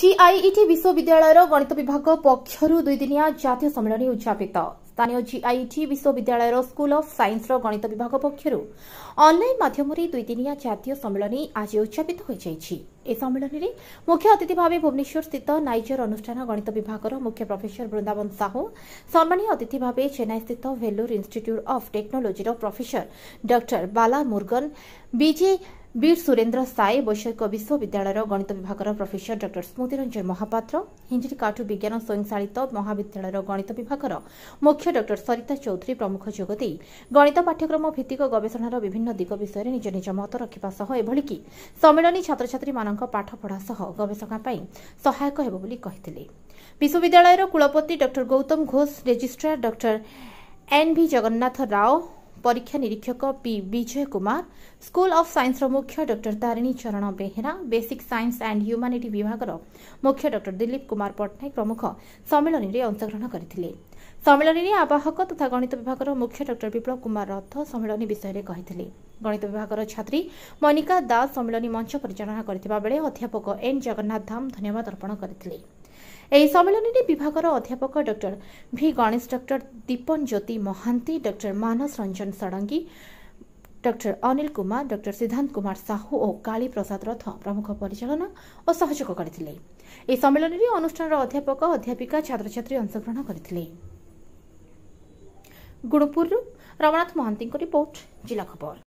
জিআইইটি বিশ্ববিদ্যালয়ের গণিত বিভাগ পক্ষ দুইদিনিয়া জাতীয় সম্মেলনী উদযাপিত স্থানীয় জিআইটি বিশ্ববিদ্যালয়ের স্কুল অফ সাইন্সর গণিত বিভাগ পক্ষ অনলাইন মাধ্যমে দুইদিনিয়া জাতীয় সম্মেলনী আজ উদযাপিত হয়েছে এই সম্মেলনীরে মুখ্য অতিথি ভাবে ভুবনেশ্বর স্থিত নাইজর অনুষ্ঠান গণিত বিভাগর মুখ্য প্রফেসর বৃন্দাবন সাহু সম্মানীয় অতিথি ভাবে চেন্নাই স্থিত ভেলোর ইনস্টিট্ୟୁଟ୍ অফ টেকনোলোজির প্রফেসর ডক্টর বালা মুরগন বিজে বীর সুরেন্দ্র সাଏ ବୈଷୟିକ ବିଶ୍ୱବିଦ୍ୟାଳୟର ଗଣିତ ବିଭାଗର ପ୍ରଫେସର ଡକ୍ଟର ସ୍ମୃତି ରଞ୍ଜନ ମହାପାତ୍ର ହିଞ୍ଜିରିକାଠୁ ବିଜ୍ଞାନ ସ୍ୱୟଂଚାଳିତ ମହାବିଦ୍ୟାଳୟର ଗଣିତ ବିଭାଗର ମୁଖ୍ୟ ଡକ୍ଟର ସରିତା ଚୌଧୁରୀ ପ୍ରମୁଖ ଯୋଗ ଦେଇ ଗଣିତ ପାଠ୍ୟକ୍ରମ ଭିତ୍ତିକ ଗବେଷଣାର ବିଭିନ୍ନ ଦିଗ ବିଷୟରେ ନିଜ ନିଜ ମତ ରଖିବା ସହ ଏଭଳିକି ସମ୍ମିଳନୀ ଛାତ୍ରଛାତ୍ରୀମାନଙ୍କ ପାଠପଢ଼ା ସହ ଗବେଷଣା ପାଇଁ ସହାୟକ ହେବ ବୋଲି କହିଥିଲେ ବିଶ୍ୱବିଦ୍ୟାଳୟର କୁଳପତି doctor Gautam Ghosh registrar doctor N V Jagannath Rao ପରୀକ୍ଷା ନିରୀକ୍ଷକ P Bijay Kumar school of ସାଇନ୍ସର ମୁଖ୍ୟ doctor Tarini Charan Behera basic science and humanity ବିଭାଗର ମୁଖ୍ୟ ଡକ୍ଟର ଦିଲ୍ଲୀପ କୁମାର ପଟ୍ଟନାୟକ ପ୍ରମୁଖ ସମ୍ମିଳନୀରେ ଅଂଶଗ୍ରହଣ କରିଥିଲେ ସମ୍ମିଳନୀରେ ଆବାହକ ତଥା ଗଣିତ ବିଭାଗର ମୁଖ୍ୟ ଡକ୍ଟର ବିପ୍ଳବ କୁମାର ରଥ ସମ୍ମିଳନୀ ବିଷୟରେ କହିଥିଲେ ଗଣିତ ବିଭାଗର ଛାତ୍ରୀ ମନିକା ଦାସ ସମ୍ମିଳନୀ ମଞ୍ଚ ପରିଚାଳନା କରିଥିବା ବେଳେ ଅଧ୍ୟାପକ ଏନ୍ ଜଗନ୍ନାଥ ଧାମ ଧନ୍ୟବାଦ ଅର୍ପଣ କରିଥିଲେ ଏହି ସମ୍ମିଳନୀରେ ବିଭାଗର ଅଧ୍ୟାପକ doctor V Ganesh doctor Dipan Jyoti Mohanty doctor Manas Ranjan Sarangi doctor Anil Kumar doctor Siddhant Kumar Sahu ଓ କାଳୀ ପ୍ରସାଦ ରଥ ପ୍ରମୁଖ ପରିଚାଳନା ଓ ସହଯୋଗ କରିଥିଲେ ଏହି ସମ୍ମିଳନୀରେ ଅନୁଷ୍ଠାନର ଅଧ୍ୟାପକ ଅଧ୍ୟାପିକା ଛାତ୍ରଛାତ୍ରୀ ଅଂଶଗ୍ରହଣ କରିଥିଲେ ଗୁଣପୁରରୁ ରମଣାଥ ମହାନ୍ତିଙ୍କ ରିପୋର୍ଟ ଜିଲ୍ଲା ଖବର